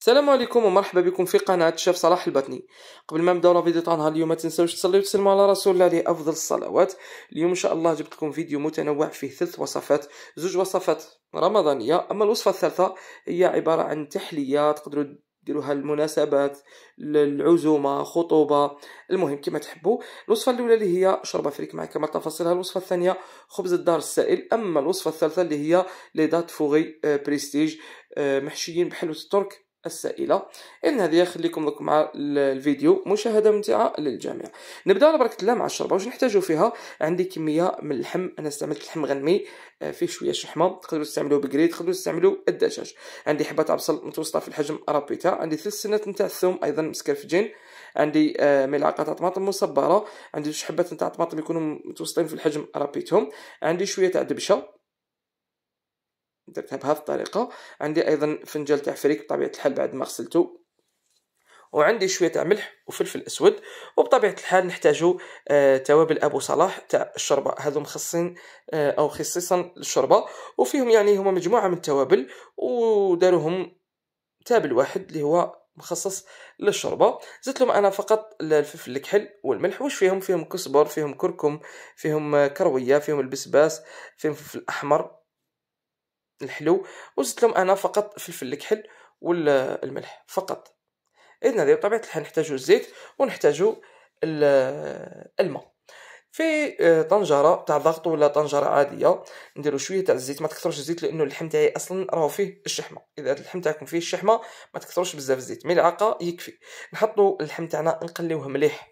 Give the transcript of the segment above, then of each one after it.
السلام عليكم ومرحبا بكم في قناة الشيف صلاح البطني قبل ما نبداو لا فيديو تاعنا اليوم ما تنساوش تصليو وتسلموا على رسول الله عليه افضل الصلوات اليوم ان شاء الله جبت لكم فيديو متنوع فيه ثلاث وصفات زوج وصفات رمضانية اما الوصفة الثالثة هي عبارة عن تحلية تقدروا ديروها المناسبات العزومة خطوبة المهم كما تحبوا الوصفة الأولى اللي هي شوربة فريك مع كما تفاصيلها الوصفة الثانية خبز الدار السائل أما الوصفة الثالثة اللي هي لي دات فوغي آه، بريستيج آه، محشيين بحلوة الترك السائله ان هذه خليكم لكم مع الفيديو مشاهده ممتعه للجميع نبدا على بركه الله مع الشربه واش نحتاجو فيها عندي كميه من اللحم انا استعملت لحم غنمي آه، فيه شويه شحمه تقدروا تستعملوا بكري تقدروا تستعملوا الدجاج عندي حبات عبصل متوسطه في الحجم رابيتا عندي ثلاث سنات نتاع الثوم ايضا مسكرفجين عندي آه، ملعقه تاع طماطم مصبره عندي جوج حبات نتاع طماطم يكونوا متوسطين في الحجم رابيتهم عندي شويه تاع دبشه درتها بهذه الطريقه عندي ايضا فنجال تاع فريك بطبيعه الحال بعد ما غسلته وعندي شويه تاع ملح وفلفل اسود وبطبيعه الحال نحتاجو آه، توابل ابو صلاح تاع الشوربه هذو مخصصين آه، او خصيصا للشوربه وفيهم يعني هما مجموعه من التوابل وداروهم تابل واحد اللي هو مخصص للشوربه زدت لهم انا فقط الفلفل الكحل والملح وش فيهم فيهم كزبر فيهم كركم فيهم آه، كرويه فيهم البسباس فيهم فلفل احمر الحلو وزدت لهم انا فقط فلفل الكحل والملح فقط اذن هذه بطبيعه الحال نحتاجو الزيت ونحتاجو الماء في آه، طنجره تاع ضغط ولا طنجره عاديه نديرو شويه تاع الزيت ما تكثرش الزيت لانه اللحم تاعي اصلا راهو فيه الشحمه اذا اللحم تاعكم فيه الشحمه ما تكثروش بزاف الزيت ملعقه يكفي نحطو اللحم تاعنا نقليوه مليح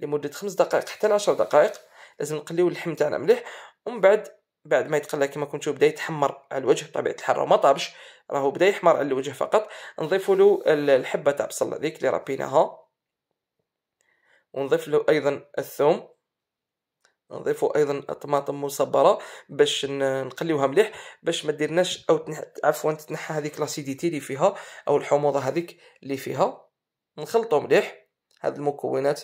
لمده خمس دقائق حتى لعشر دقائق لازم نقليو اللحم تاعنا مليح ومن بعد بعد ما يتقلى كما كنتو بدا يتحمر على الوجه بطبيعه الحال راه ما طابش راهو بدا يحمر على الوجه فقط نضيف له الحبه تاع بصل هذيك اللي ربيناها ونضيف له ايضا الثوم نضيف ايضا طماطم مصبره باش نقليوها مليح باش ما ديرناش او تنح... عفوا تنحى هذيك لاسيديتي اللي فيها او الحموضه هذيك اللي فيها نخلطو مليح هاد المكونات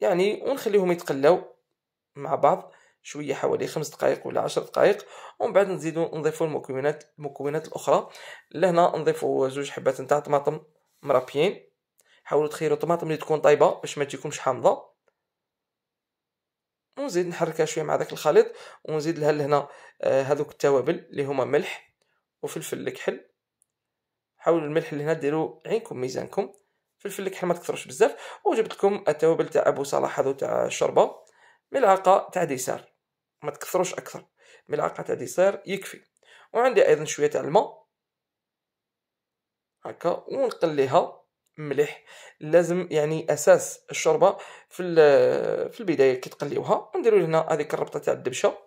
يعني ونخليهم يتقلاو مع بعض شويه حوالي خمس دقائق ولا عشر دقائق ومن بعد نزيدو نضيفو المكونات المكونات الاخرى لهنا نضيفو زوج حبات نتاع طماطم مرابيين حاولوا تخيروا طماطم اللي تكون طايبه باش ما تجيكمش حامضه ونزيد نحركها شويه مع داك الخليط ونزيد لها لهنا آه، هذوك التوابل اللي هما ملح وفلفل الكحل حاولوا الملح اللي هنا ديروا عينكم ميزانكم فلفل الكحل ما تكثرش بزاف وجبت لكم التوابل تاع ابو صلاح هذو تاع الشوربه ملعقه تاع ديسار ما تكثروش اكثر ملعقه تاع ديسير يكفي وعندي ايضا شويه تاع الماء هكا ونقليها مليح لازم يعني اساس الشوربه في في البدايه كي تقليوها نديروا هنا هذيك الربطه تاع الدبشه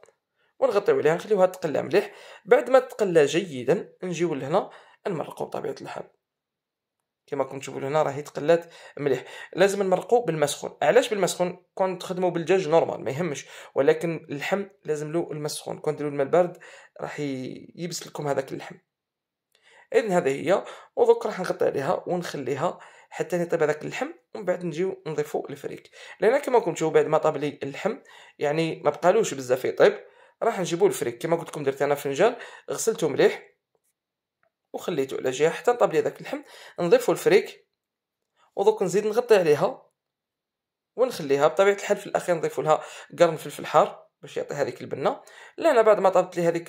ونغطيو عليها نخليوها تقلى مليح بعد ما تقلى جيدا نجيو لهنا نمرقوا بطبيعه الحال كما راكم تشوفوا هنا راهي تقلات مليح لازم نمرقوا بالمسخون علاش بالمسخون كون تخدموا بالدجاج نورمال ما يهمش ولكن اللحم لازم له المسخون كون ديروا الماء البارد راح يبس لكم هذاك اللحم اذا هذه هي ودوك راح نغطي عليها ونخليها حتى يطيب هذاك اللحم ومن بعد نجيو نضيفو الفريك لان كما راكم تشوفوا بعد ما طاب لي اللحم يعني ما بقالوش بزاف يطيب راح نجيبو الفريك كما قلت لكم درت انا فنجان غسلته مليح وخليته على جهه حتى نطاب لي داك اللحم نضيفو الفريك ودوك نزيد نغطي عليها ونخليها بطبيعه الحال في الاخير نضيفو لها قرن فلفل حار باش يعطي هذيك البنه لهنا بعد ما طابت لي هذيك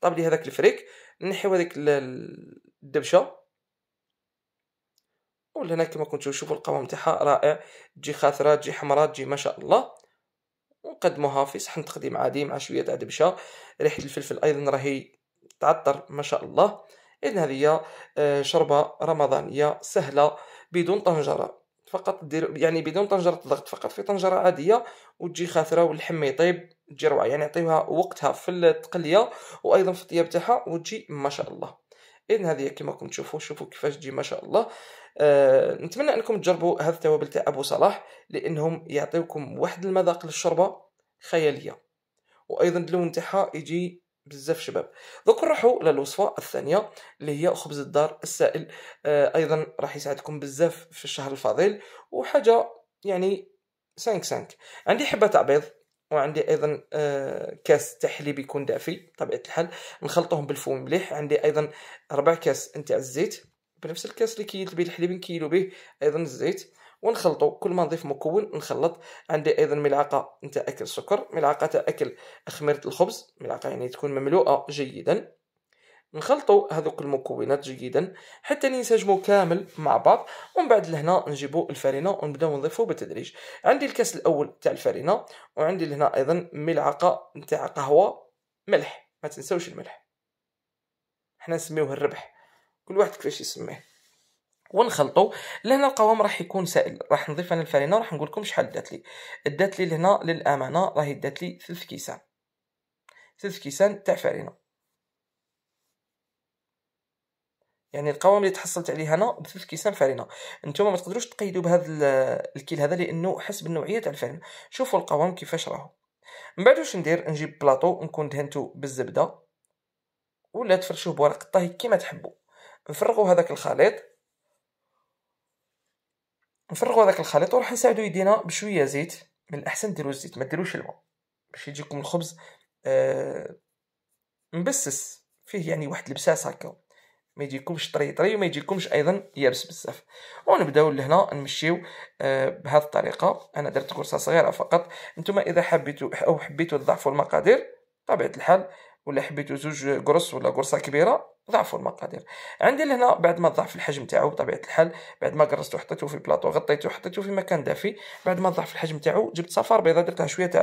طاب لي هذاك الفريك نحيو هذيك الدبشه ولهنا كما كنتو تشوفوا القوام تاعها رائع تجي خاثره تجي حمراء تجي ما شاء الله ونقدموها في صحن تقديم عادي مع شويه تاع دبشه ريحه الفلفل ايضا راهي تعطر ما شاء الله إذن هذه آه، شربة رمضانية سهلة بدون طنجرة فقط دير يعني بدون طنجرة ضغط فقط في طنجرة عادية وتجي خاثرة واللحم يطيب تجي روعة يعني يعطيوها وقتها في التقلية وأيضا في الطياب تاعها وتجي ما شاء الله إذن هذه كما راكم تشوفوا شوفوا كيفاش تجي ما شاء الله أه نتمنى أنكم تجربوا هذا التوابل تاع أبو صلاح لأنهم يعطيوكم واحد المذاق للشربة خيالية وأيضا اللون تاعها يجي بزاف شباب دوك نروحوا للوصفه الثانيه اللي هي خبز الدار السائل آه ايضا راح يساعدكم بزاف في الشهر الفضيل وحاجه يعني 5 5 عندي حبه تاع بيض وعندي ايضا آه كاس تاع حليب يكون دافي بطبيعه الحال نخلطوهم بالفوم مليح عندي ايضا ربع كاس نتاع الزيت بنفس الكاس اللي كيلت به الحليب نكيلو به ايضا الزيت ونخلطو كل ما نضيف مكون نخلط عندي ايضا ملعقه نتاع اكل سكر ملعقه تاع اكل خميره الخبز ملعقه يعني تكون مملوءه جيدا نخلطوا هذوك المكونات جيدا حتى ينسجموا كامل مع بعض ومن بعد لهنا نجيبوا الفرينه ونبداو نضيفوا بالتدريج عندي الكاس الاول تاع الفرينه وعندي لهنا ايضا ملعقه نتاع قهوه ملح ما تنسوش الملح حنا نسميوه الربح كل واحد كيفاش يسميه ونخلطو لهنا القوام راح يكون سائل راح نضيف انا الفرينه وراح نقول لكم شحال دات لي دات لي لهنا للامانه راهي دات لي ثلث كيسان ثلث كيسان تاع فرينه يعني القوام اللي تحصلت عليه انا بثلث كيسان فرينه نتوما ما تقدروش تقيدوا بهذا الكيل هذا لانه حسب النوعيه تاع الفرن شوفوا القوام كيفاش راهو من بعد واش ندير نجيب بلاطو نكون دهنتو بالزبده ولا تفرشوه بورق الطهي كيما تحبوا نفرغوا هذاك الخليط نفرغوا هذاك الخليط وراح نساعدوا يدينا بشويه زيت من الاحسن ديروا الزيت ما ديروش الماء باش يجيكم الخبز آه مبسس فيه يعني واحد البساس هكا ما يجيكمش طري طري وما يجيكمش ايضا يابس بزاف ونبداو لهنا نمشيو آه بهذه الطريقه انا درت كورسه صغيره فقط نتوما اذا حبيتوا او حبيتوا تضعفوا المقادير طبيعه الحال ولا حبيتو زوج قرص ولا قرصه كبيره ضعفوا المقادير عندي لهنا بعد ما ضعف الحجم تاعو بطبيعه الحال بعد ما قرصته حطيته في بلاطو غطيته حطيته في مكان دافي بعد ما ضعف الحجم تاعو جبت صفار بيضه درتها شويه تاع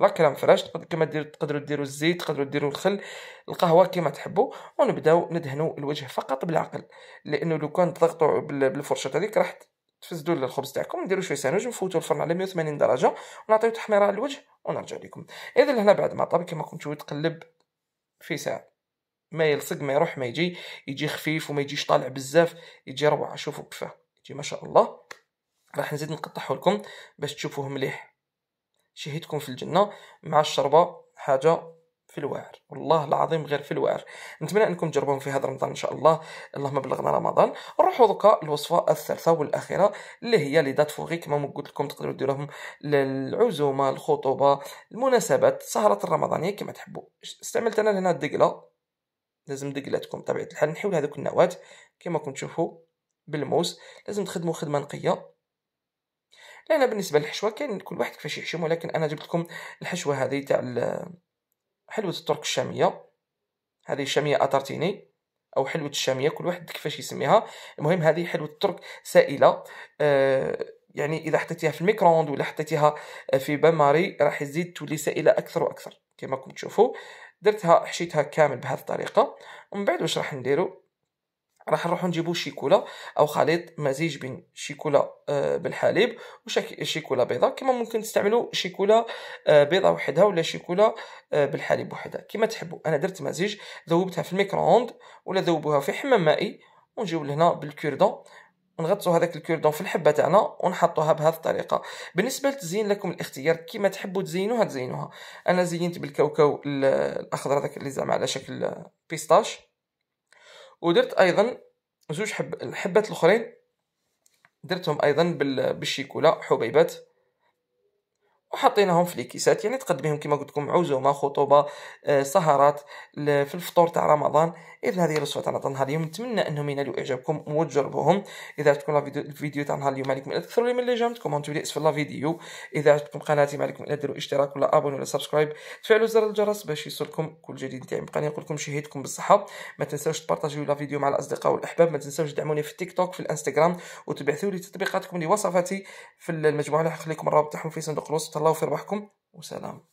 لا كريم فراش كما دير تقدروا ديروا الزيت تقدروا ديروا الخل القهوه كما تحبوا ونبداو ندهنوا الوجه فقط بالعقل لانه لو كان تضغطوا بالفرشه هذيك راح تفسدوا الخبز تاعكم نديروا شويه سانوج نفوتوا الفرن على 180 درجه ونعطيو تحميره على الوجه ونرجع لكم اذا هنا بعد ما طاب كما كنتو تقلب في ساعه ما يلصق ما يروح ما يجي يجي خفيف وما يجيش طالع بزاف يجي روعه شوفوا كفاه يجي ما شاء الله راح نزيد نقطعه لكم باش تشوفوه مليح شهيتكم في الجنه مع الشربه حاجه في الوعر والله العظيم غير في الوعر نتمنى انكم تجربوهم في هذا رمضان ان شاء الله اللهم بلغنا رمضان نروحوا دوكا الوصفه الثالثه والاخيره اللي هي لي دات فوغي كما قلت لكم تقدروا ديروهم للعزومه الخطوبه المناسبات السهرات الرمضانيه كما تحبوا استعملت انا هنا الدقله لازم دقلاتكم طبيعه الحال نحيو هذوك النواه كما كنتم تشوفوا بالموس لازم تخدموا خدمه نقيه لان بالنسبه للحشوه كان كل واحد كيفاش يحشم ولكن انا جبت لكم الحشوه هذه تاع حلوة الترك الشامية هذه الشامية أترتيني أو حلوة الشامية كل واحد كيفاش يسميها المهم هذه حلوة الترك سائلة أه يعني إذا حطيتيها في الميكرووند ولا حطيتيها في بان ماري راح يزيد تولي سائلة أكثر وأكثر كما راكم تشوفوا درتها حشيتها كامل بهذه الطريقة ومن بعد واش راح نديرو راح نروحو نجيبو شيكولا او خليط مزيج بين شيكولا آه، بالحليب وشيكولا بيضاء كما ممكن تستعملو شيكولا آه، بيضاء وحدها ولا شيكولا آه، بالحليب وحدها كما تحبوا انا درت مزيج ذوبتها في الميكرووند ولا ذوبوها في حمام مائي ونجيو لهنا بالكوردون نغطسوا هذاك الكوردون في الحبه تاعنا ونحطوها بهذه الطريقه بالنسبه لتزيين لكم الاختيار كيما تحبوا تزينوها تزينوها انا زينت بالكاوكاو الاخضر هذاك اللي زعما على شكل بيستاش ودرت ايضا زوج حب الحبات الاخرين درتهم ايضا بالشيكولا حبيبات وحطيناهم في ليكيسات يعني تقدميهم كما قلت لكم عزومه خطوبه آه، سهرات في الفطور تاع رمضان اذا هذه الوصفه تاعنا تاع نهار اليوم نتمنى انهم ينالوا اعجابكم وتجربوهم اذا عجبكم الفيديو تاع نهار اليوم عليكم الا تكثروا لي من لي جيم كومونتو لي اسفل لا فيديو اذا عجبكم قناتي ما عليكم الا ديروا اشتراك ولا ابون ولا سبسكرايب تفعلوا زر الجرس باش يوصلكم كل جديد تاعي بقاني نقول لكم شهيتكم بالصحه ما تنساوش تبارطاجيو لا فيديو مع الاصدقاء والاحباب ما تنساوش تدعموني في التيك توك في الانستغرام وتبعثوا لي تطبيقاتكم لوصفاتي في المجموعه اللي حقليكم الرابط تاعهم في صندوق الوصف الله في ربحكم وسلام